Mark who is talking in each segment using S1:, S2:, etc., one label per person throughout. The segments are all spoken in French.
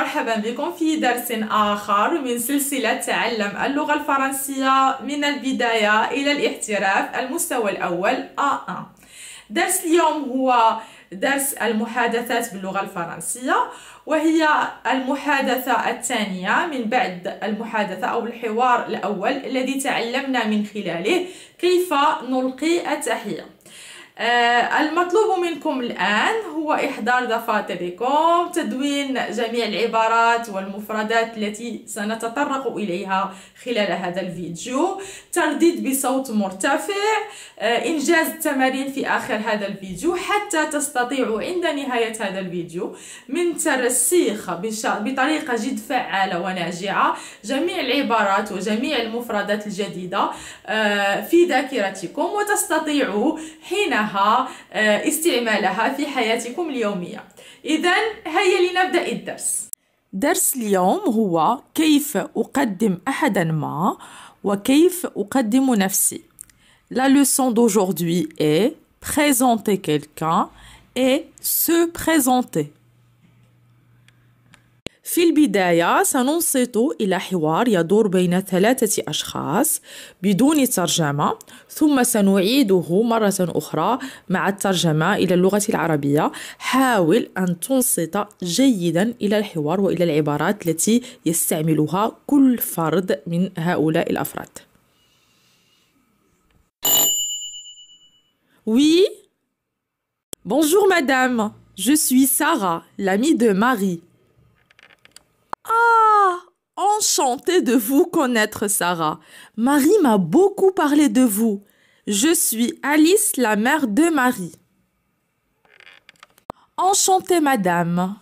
S1: مرحبا بكم في درس آخر من سلسلة تعلم اللغة الفرنسية من البداية إلى الاحتراف المستوى الأول A1 درس اليوم هو درس المحادثات باللغة الفرنسية وهي المحادثة الثانية من بعد المحادثة أو الحوار الأول الذي تعلمنا من خلاله كيف نلقي التحية آه، المطلوب منكم الآن هو إحضار دفاتركم تدوين جميع العبارات والمفردات التي سنتطرق إليها خلال هذا الفيديو ترديد بصوت مرتفع آه، إنجاز التمارين في آخر هذا الفيديو حتى تستطيعوا عند نهاية هذا الفيديو من ترسيخ بطريقة جد فعالة وناجعة جميع العبارات وجميع المفردات الجديدة آه، في ذاكرتكم وتستطيعوا حينها منها آه، استعمالها في حياتكم اليومية إذا هيا لنبدأ الدرس درس اليوم هو كيف أقدم أحدا ما وكيف أقدم نفسي La leçon d'aujourd'hui est présenter quelqu'un et se présenter. في البداية سننصت إلى حوار يدور بين ثلاثة أشخاص بدون ترجمة ثم سنعيده مرة أخرى مع الترجمة إلى اللغة العربية حاول أن تنصت جيدا إلى الحوار وإلى العبارات التي يستعملها كل فرد من هؤلاء الأفراد Oui. Bonjour madame, je suis Sarah, l'amie de Marie. enchantée de vous connaître, Sarah. Marie m'a beaucoup parlé de vous. Je suis Alice, la mère de Marie. Enchantée, madame.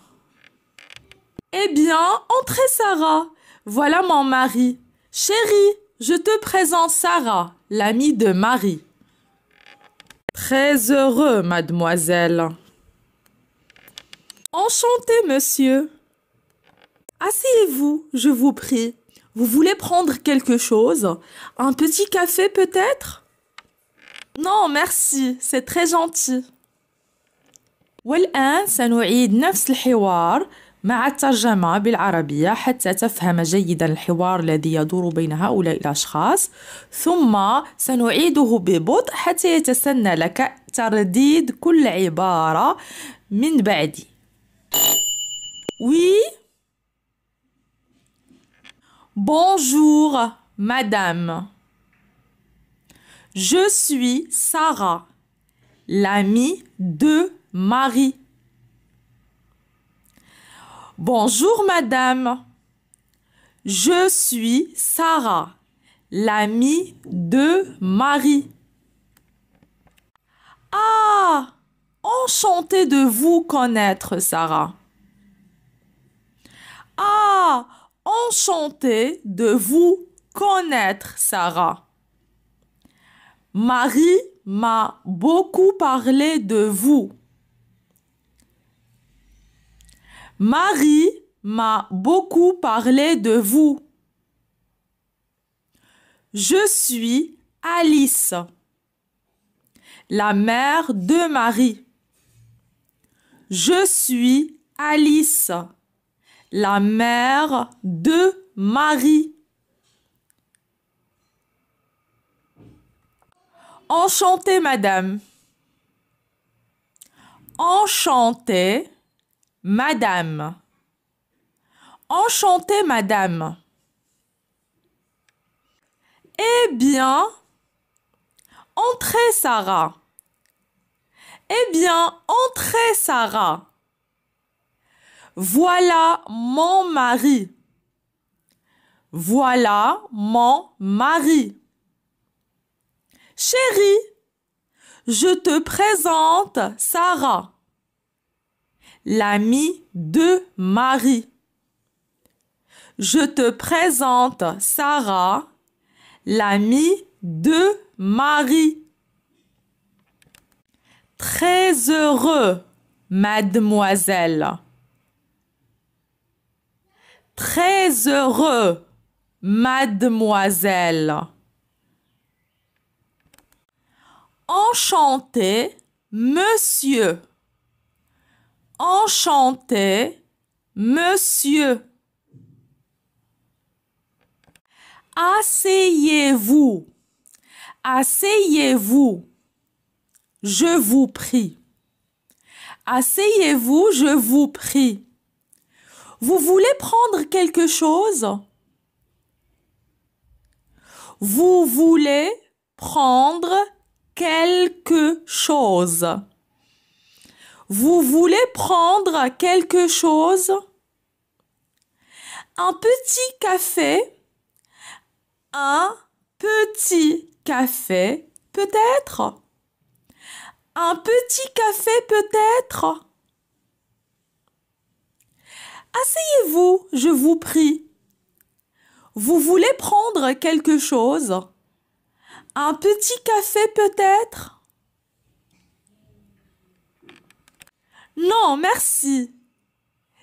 S1: Eh bien, entrez, Sarah. Voilà mon mari. Chérie, je te présente Sarah, l'amie de Marie. Très heureux, mademoiselle. Enchantée, monsieur. Asseyez-vous, je vous prie. Vous voulez prendre quelque chose Un petit café peut-être Non, merci, c'est très gentil. والآن سنعيد نفس الحوار مع الترجمة بالعربية حتى تفهم جيدا الحوار الذي يدور بين هؤلاء الأشخاص ثم سنعيده ببطء حتى يتسنى لك ترديد كل عبارة من بعدي. Oui Bonjour, madame. Je suis Sarah, l'amie de Marie. Bonjour, madame. Je suis Sarah, l'amie de Marie. Ah, enchantée de vous connaître, Sarah. Ah, enchantée de vous connaître, Sarah. Marie m'a beaucoup parlé de vous. Marie m'a beaucoup parlé de vous. Je suis Alice, la mère de Marie. Je suis Alice la mère de Marie. Enchantée, madame. Enchantée, madame. Enchantée, madame. Eh bien, entrez, Sarah. Eh bien, entrez, Sarah. Voilà mon mari. Voilà mon mari. Chérie, je te présente Sarah, l'amie de Marie. Je te présente Sarah, l'amie de Marie. Très heureux, mademoiselle. Très heureux, mademoiselle. Enchanté, monsieur. Enchanté, monsieur. Asseyez-vous. Asseyez-vous. Je vous prie. Asseyez-vous, je vous prie. Vous voulez prendre quelque chose Vous voulez prendre quelque chose Vous voulez prendre quelque chose Un petit café Un petit café peut-être Un petit café peut-être Asseyez-vous, je vous prie. Vous voulez prendre quelque chose Un petit café peut-être Non, merci.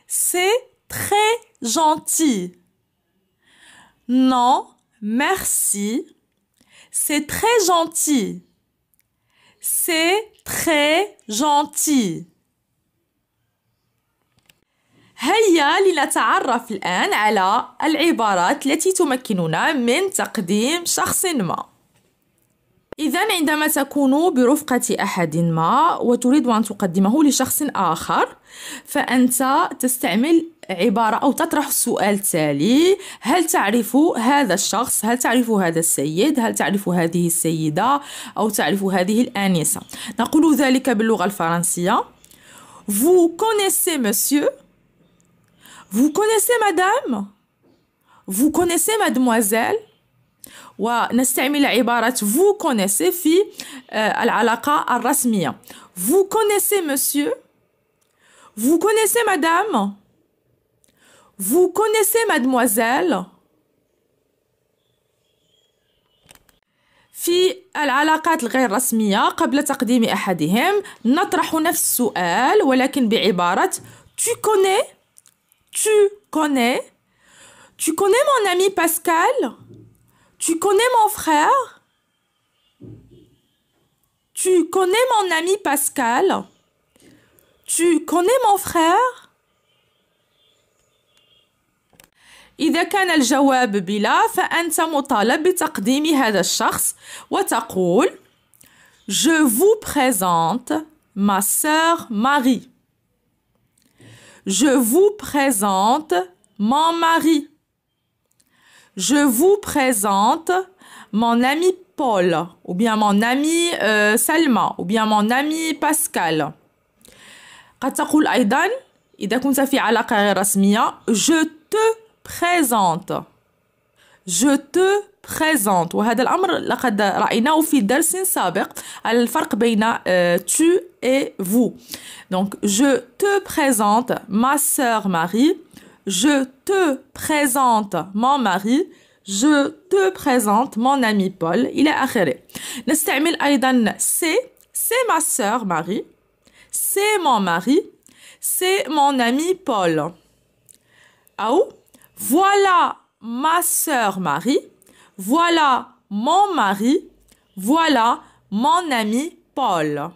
S1: C'est très gentil. Non, merci. C'est très gentil. C'est très gentil. هيا لنتعرف الآن على العبارات التي تمكننا من تقديم شخص ما إذا عندما تكون برفقة أحد ما وتريد أن تقدمه لشخص آخر فأنت تستعمل عبارة أو تطرح السؤال التالي هل تعرف هذا الشخص هل تعرف هذا السيد هل تعرف هذه السيدة أو تعرف هذه الآنسة نقول ذلك باللغة الفرنسية Vous connaissez monsieur Vous connaissez madame Vous connaissez mademoiselle ونستعمل عبارة vous connaissez في العلاقة الرسمية vous connaissez monsieur vous connaissez madame vous connaissez mademoiselle في العلاقات الغير رسمية قبل تقديم أحدهم نطرح نفس السؤال ولكن بعبارة tu connais tu connais. Tu connais mon ami Pascal Tu connais mon frère Tu connais mon ami Pascal Tu connais mon frère Je vous présente ma sœur Marie. Je vous présente mon mari. Je vous présente mon ami Paul, ou bien mon ami euh, Salma, ou bien mon ami Pascal. je te présente je te présente Et وهذا الأمر لقد dans في درس سابق Le الفرق بين tu et vous donc je te présente ma sœur Marie je te présente mon mari je te présente mon ami Paul il est نستعمل أيضا c'est c'est ma sœur Marie c'est mon mari c'est mon ami Paul أو voilà ma sœur Marie voilà mon mari, voilà mon ami Paul.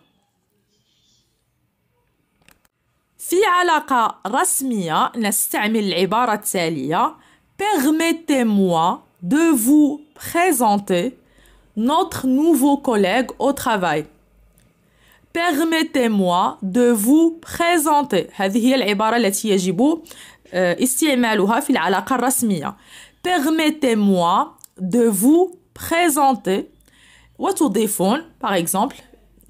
S1: في علاقة رسمية نستعمل العبارة التالية Permettez-moi de vous présenter notre nouveau collègue au travail. Permettez-moi de vous présenter هذه هي العبارة التي يجب استعمالها في العلاقة الرسمية Permettez-moi de vous présenter par exemple,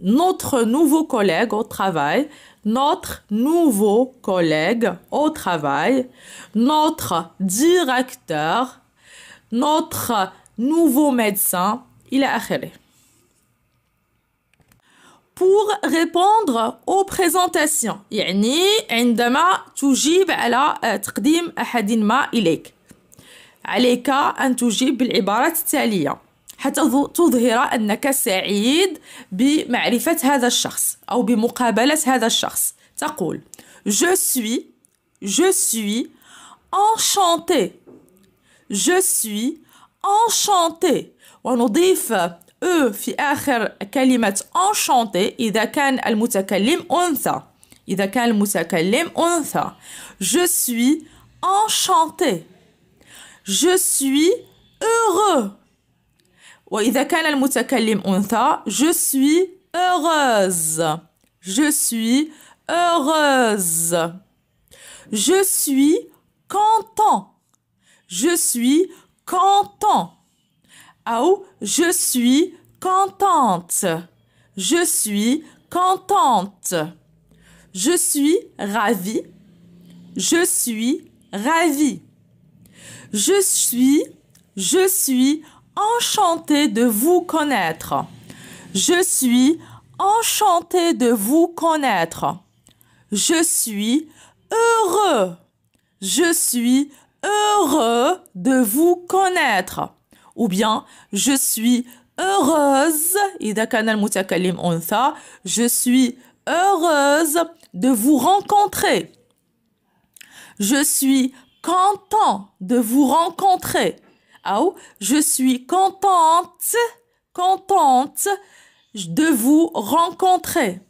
S1: notre nouveau collègue au travail, notre nouveau collègue au travail, notre directeur, notre nouveau médecin, il est Pour répondre aux présentations, يعني عندما تجيب على تقديم أحد ما إليك. عليك أن تجيب بالعبارات التالية حتى تظهر أنك سعيد بمعرفة هذا الشخص أو بمقابلة هذا الشخص تقول Je suis Je suis enchanté Je suis enchanté ونضيف E في آخر كلمة enchanté إذا كان المتكلم أنثى إذا كان المتكلم أنثى Je suis enchanté je suis heureux. je suis heureuse je suis heureuse je suis content je suis content ou je suis contente je suis contente je suis ravie je suis ravie je suis, je suis enchanté de vous connaître. Je suis enchanté de vous connaître. Je suis heureux. Je suis heureux de vous connaître. Ou bien, je suis heureuse. Je suis heureuse de vous rencontrer. Je suis content de vous rencontrer. je suis contente, contente de vous rencontrer.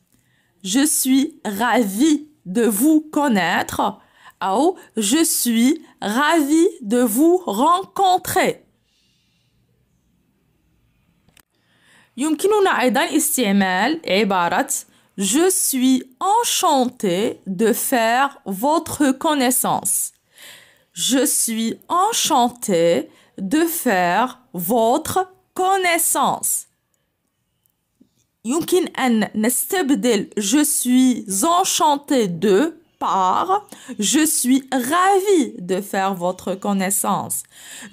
S1: Je suis ravie de vous connaître. Ah, je suis ravie de vous rencontrer. Je suis enchanté de faire votre connaissance. Je suis enchantée de faire votre connaissance. je suis enchanté de par je suis ravi de faire votre connaissance.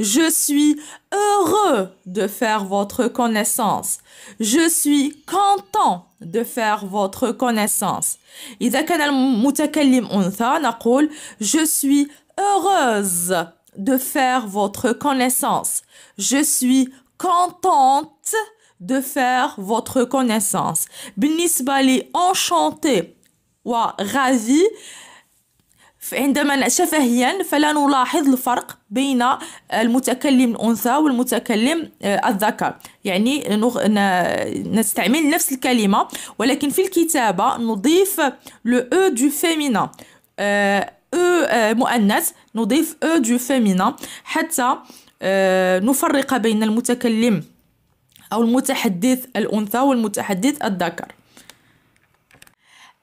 S1: Je suis heureux de faire votre connaissance. Je suis content de faire votre connaissance. je suis heureuse de faire votre connaissance. Je suis contente de faire votre connaissance. بالنسبة enchantée. enchanté ou عندما فلا نلاحظ الفرق بين والمتكلم الذكر يعني نستعمل نفس ولكن في نضيف le e du féminin او مؤنث نضيف او دو فيمينا حتى نفرق بين المتكلم أو المتحدث الأنثى والمتحدث الذكر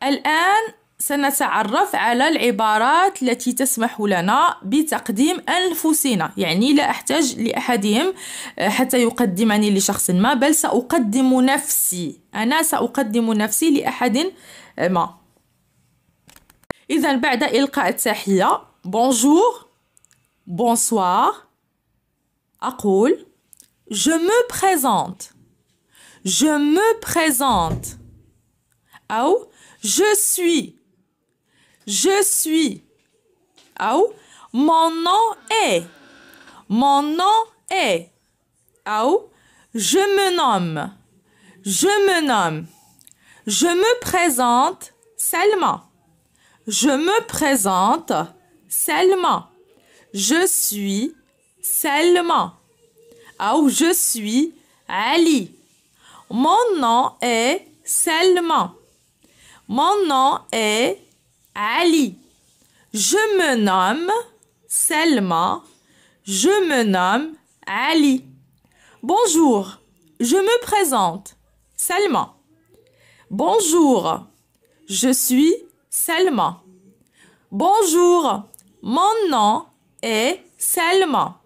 S1: الآن سنتعرف على العبارات التي تسمح لنا بتقديم أنفسنا يعني لا أحتاج لأحدهم حتى يقدمني لشخص ما بل سأقدم نفسي أنا سأقدم نفسي لأحد ما اذا بعد القاء bonjour bonsoir اقول je me présente je me présente او je suis je suis او mon nom est mon nom est ou je me nomme je me nomme je me présente seulement. Je me présente seulement. Je suis seulement. Ah, ou je suis Ali. Mon nom est seulement. Mon nom est Ali. Je me nomme seulement. Je me nomme Ali. Bonjour, je me présente. Seulement. Bonjour, je suis Selma. Bonjour, mon nom est Selma.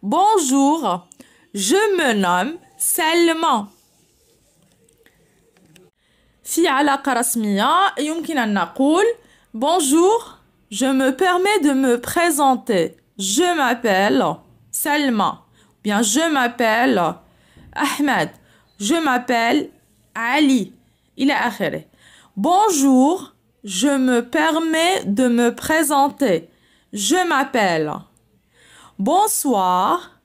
S1: Bonjour, je me nomme Selma. في علاقة رسمية يمكن أن نقول Bonjour, je me permets de me présenter. Je m'appelle Selma. Bien, je m'appelle Ahmed. Je m'appelle Ali. Il est Bonjour, je me permets de me présenter. Je m'appelle. Bonsoir.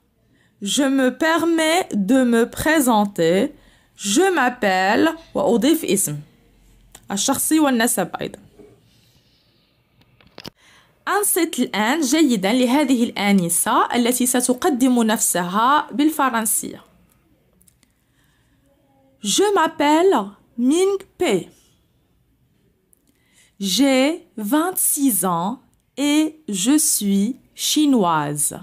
S1: Je me permets de me présenter. Je m'appelle. وأضيف اسم. الشخصي والنسب أيضا. أنصت الآن جيدا لهذه التي ستقدم نفسها Je m'appelle Ming Pei. J'ai 26 ans et je suis chinoise.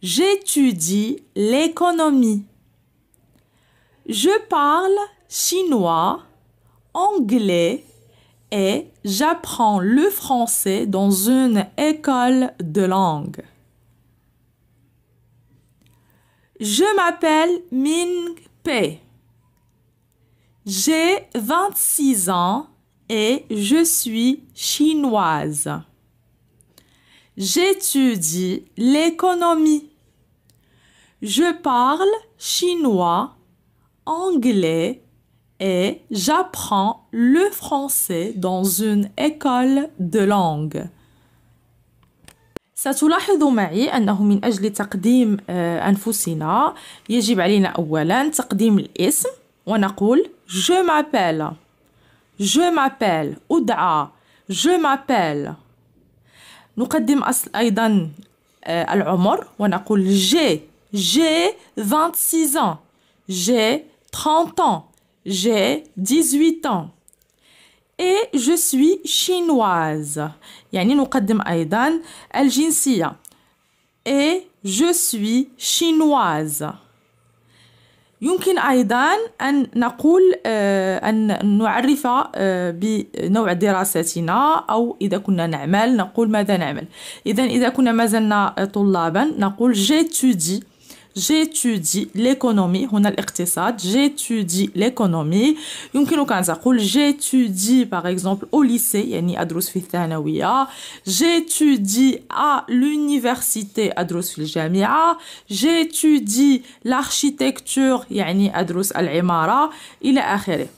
S1: J'étudie l'économie. Je parle chinois, anglais et j'apprends le français dans une école de langue. Je m'appelle Ming Pei. J'ai 26 ans et je suis chinoise. J'étudie l'économie. Je parle chinois, anglais et j'apprends le français dans une école de langue. ستلاحظ معي أنه من أجل تقديم أنفسنا يجب علينا أولا تقديم الاسم ونقول je m'appelle je m'appelle. Ouda. Je m'appelle. et on euh, j'ai j'ai 26 ans j'ai 30 ans j'ai 18 ans et je suis chinoise nous aussi Jinsiya. et je suis chinoise يمكن أيضا أن نقول آه، أن نعرف آه، بنوع دراستنا أو إذا كنا نعمل نقول ماذا نعمل إذا إذا كنا ما زلنا طلابا نقول جيتودي j'étudie l'économie on a j'étudie l'économie يمكنك كان تقول j'étudie par exemple au lycée يعني ادرس في الثانويه j'étudie à l'université ادرس في الجامعه j'étudie l'architecture يعني ادرس العماره الى اخره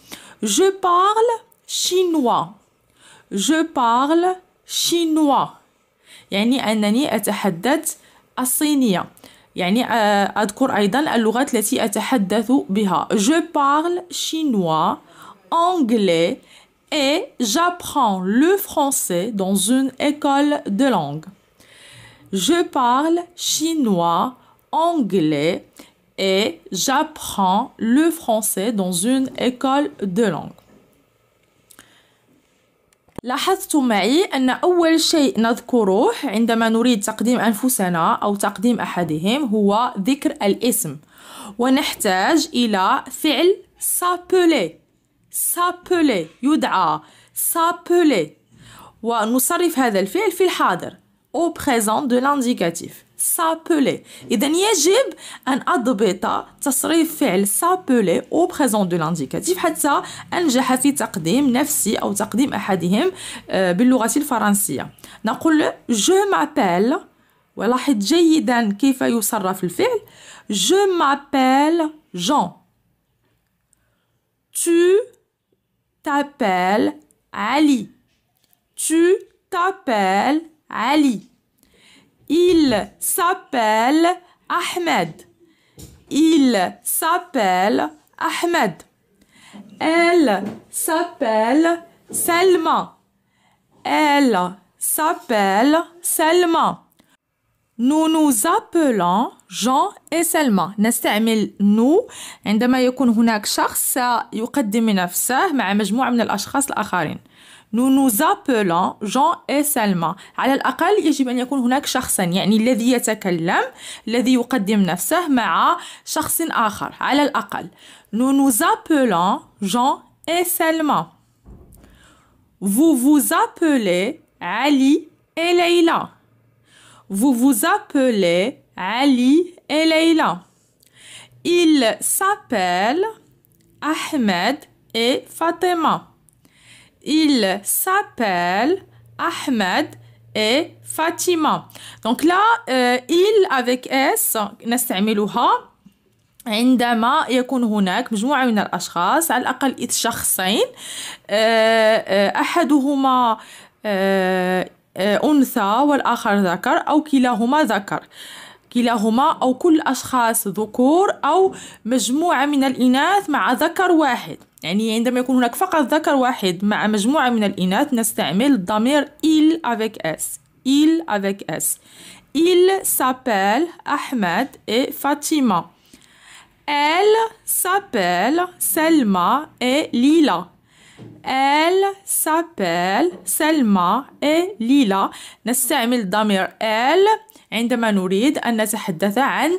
S1: je parle chinois je parle chinois يعني انني اتحدث الصينيه je parle chinois anglais et j'apprends le français dans une école de langue je parle chinois anglais et j'apprends le français dans une école de langue لاحظتم معي أن أول شيء نذكره عندما نريد تقديم أنفسنا أو تقديم أحدهم هو ذكر الاسم ونحتاج إلى فعل سابولي سابولي يدعى سابولي ونصرف هذا الفعل في الحاضر au présent de l'indicatif s'appeler إذا يجب أن أضبط تصريف فعل s'appeler au présent de l'indicatif حتى أنجح في تقديم نفسي أو تقديم أحدهم باللغة الفرنسية نقول له je m'appelle ولاحظ جيدا كيف يصرف الفعل je m'appelle Jean tu t'appelles Ali tu t'appelles Ali Il s'appelle Ahmed. Il s'appelle Ahmed. Elle s'appelle Selma. Elle s'appelle Selma. Nous nous appelons جون اي سلمى نستعمل نو عندما يكون هناك شخص يقدم نفسه مع مجموعة من الأشخاص الآخرين nous nous appelons جون et سلمى على الأقل يجب أن يكون هناك شخصا يعني الذي يتكلم الذي يقدم نفسه مع شخص آخر على الأقل nous nous appelons جون et سلمى vous vous appelez Ali et Leila vous vous appelez Ali et Leila ils s'appellent Ahmed et Fatima il s'appelle Ahmed et Fatima. Donc là, euh, il avec S نستعملها عندما يكون هناك مجموعة من الأشخاص على الأقل إذ شخصين آه، آه، أحدهما آه، أنثى والآخر ذكر أو كلاهما ذكر كلاهما أو كل أشخاص ذكور أو مجموعة من الإناث مع ذكر واحد يعني عندما يكون هناك فقط ذكر واحد مع مجموعة من الإناث نستعمل الضمير il avec s il avec s il s'appelle أحمد et Fatima elle s'appelle Selma et Lila elle s'appelle سلمى et ليلى نستعمل ضمير elle عندما نريد أن نتحدث عن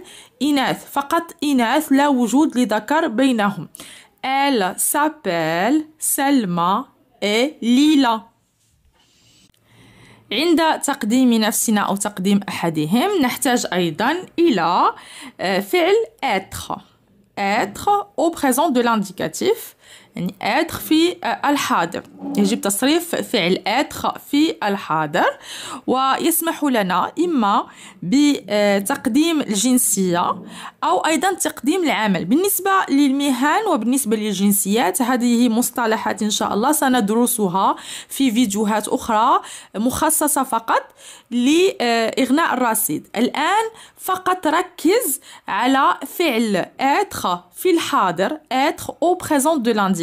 S1: إناث فقط إناث لا وجود لذكر بينهم Elle s'appelle Selma et Lila. عند تقديم نفسنا أو تقديم أحدهم نحتاج أيضا إلى فعل être être au présent de l'indicatif يعني اتر في آه، الحاضر يجب تصريف فعل اتر في الحاضر ويسمح لنا إما بتقديم الجنسية أو أيضا تقديم العمل بالنسبة للمهن وبالنسبة للجنسيات هذه مصطلحات إن شاء الله سندرسها في فيديوهات أخرى مخصصة فقط لإغناء الرصيد الآن فقط ركز على فعل اتر في الحاضر اتر او بريزون دو lundi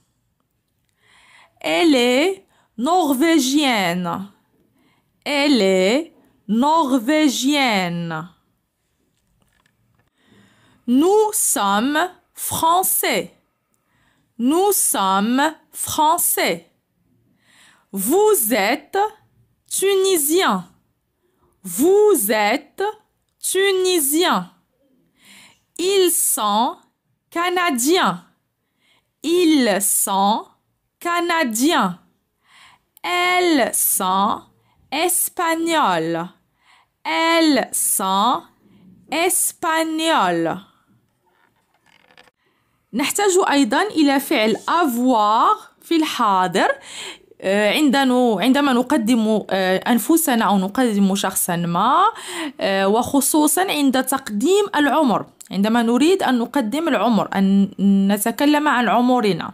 S1: Elle est norvégienne. Elle est norvégienne. Nous sommes français. Nous sommes français. Vous êtes tunisien. Vous êtes tunisien. Ils sont canadiens. Ils sont canadien. Elles sont espagnoles. Elles sont espagnoles. نحتاج أيضا إلى فعل avoir في الحاضر آه، عندما نقدم آه، أنفسنا أو نقدم شخصا ما آه، وخصوصا عند تقديم العمر عندما نريد أن نقدم العمر أن نتكلم عن عمرنا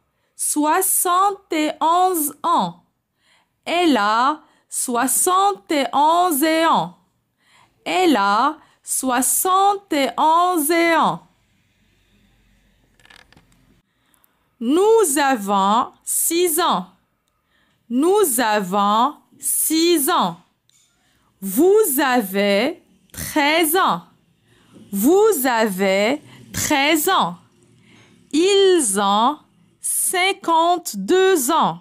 S1: soixante et onze ans. Elle a soixante et onze ans. Elle a soixante et onze ans. Nous avons six ans. Nous avons six ans. Vous avez treize ans. Vous avez treize ans. Ils ont 52 ans.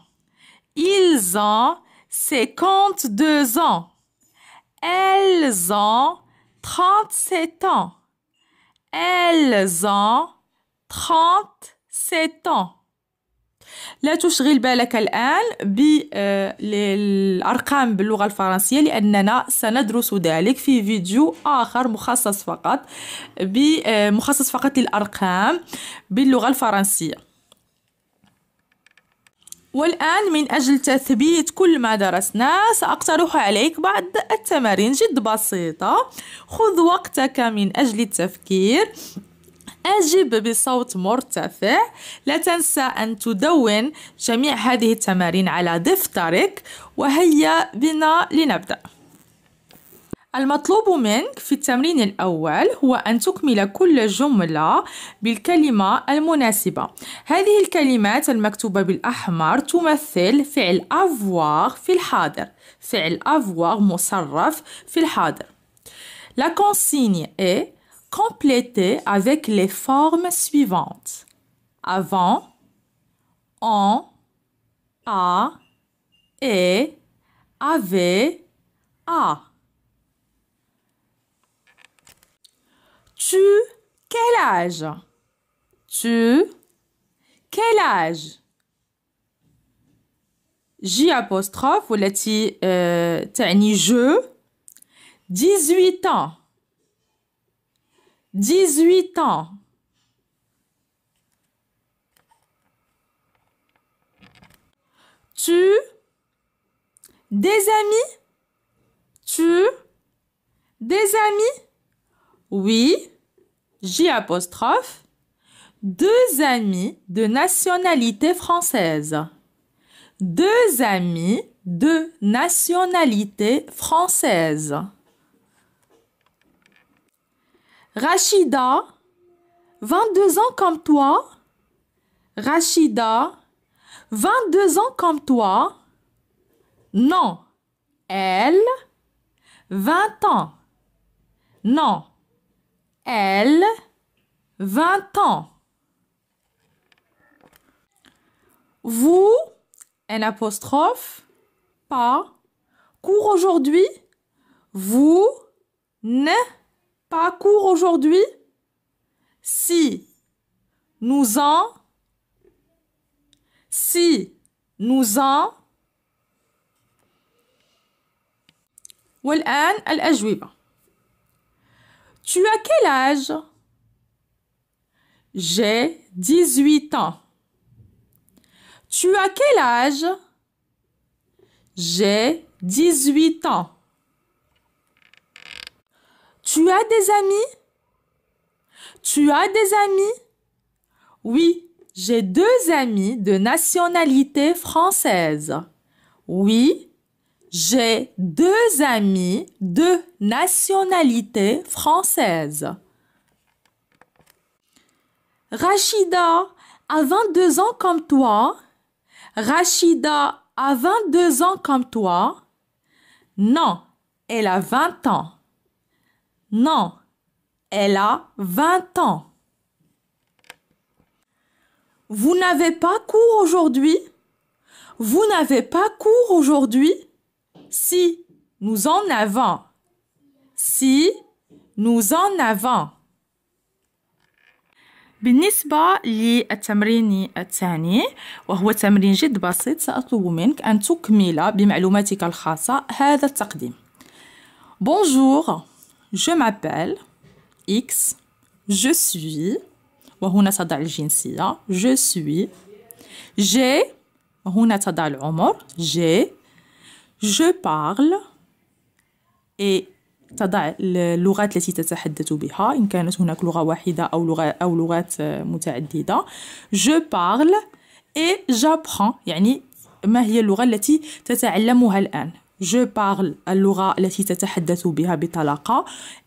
S1: Ils ont 52 ans. Elles ont 37 ans. Elles ont 37 ans. لا تشغل بالك الآن بالأرقام آه، باللغة الفرنسية لأننا سندرس ذلك في فيديو آخر مخصص فقط آه، مخصص فقط للأرقام باللغة الفرنسية والآن من أجل تثبيت كل ما درسناه سأقترح عليك بعض التمارين جد بسيطة خذ وقتك من أجل التفكير أجب بصوت مرتفع لا تنسى أن تدون جميع هذه التمارين على دفترك وهيا بنا لنبدأ المطلوب منك في التمرين الأول هو أن تكمل كل جملة بالكلمة المناسبة هذه الكلمات المكتوبة بالأحمر تمثل فعل avoir في الحاضر فعل avoir مصرف في الحاضر La consigne est complétée avec les formes suivantes avant, en, à, et, avait, à. Tu, quel âge Tu, quel âge J apostrophe تعني je 18 ans 18 ans Tu des amis Tu des amis Oui J apostrophe, deux amis de nationalité française. Deux amis de nationalité française. Rachida, 22 ans comme toi. Rachida, 22 ans comme toi. Non, elle, 20 ans. Non, elle, 20 ans. Vous, un apostrophe, pas. Cours aujourd'hui. Vous ne pas cours aujourd'hui. Si nous en. Si nous en. والآن الأجوبة tu as quel âge J'ai 18 ans. Tu as quel âge J'ai 18 ans. Tu as des amis Tu as des amis Oui, j'ai deux amis de nationalité française. Oui, j'ai deux amis de nationalité française. Rachida a 22 ans comme toi. Rachida a 22 ans comme toi. Non, elle a 20 ans. Non, elle a 20 ans. Vous n'avez pas cours aujourd'hui Vous n'avez pas cours aujourd'hui Si nous en avons. Si nous en avons. بالنسبة للتمرين الثاني وهو تمرين جد بسيط سأطلب منك أن تكمل بمعلوماتك الخاصة هذا التقديم Bonjour, je m'appelle X, je suis وهنا تضع الجنسية je suis j'ai وهنا تضع العمر j'ai جو بارل اي تضع اللغات التي تتحدث بها إن كانت هناك لغة واحدة أو لغة أو لغات آه، متعددة جو بارل اي جابخان يعني ما هي اللغة التي تتعلمها الآن جو بارل اللغة التي تتحدث بها بطلاقة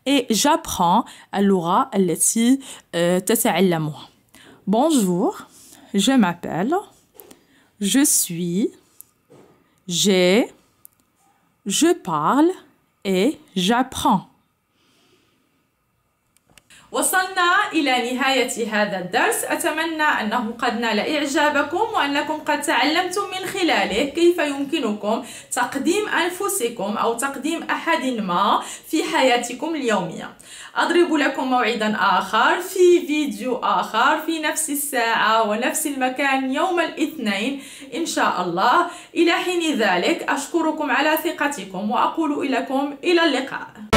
S1: اي جابخان اللغة التي آه، تتعلمها بونجور je m'appelle je suis j'ai Je parle et j'apprends. وصلنا إلى نهاية هذا الدرس أتمنى أنه قد نال إعجابكم وأنكم قد تعلمتم من خلاله كيف يمكنكم تقديم أنفسكم أو تقديم أحد ما في حياتكم اليومية أضرب لكم موعدا آخر في فيديو آخر في نفس الساعة ونفس المكان يوم الاثنين إن شاء الله إلى حين ذلك أشكركم على ثقتكم وأقول لكم إلى اللقاء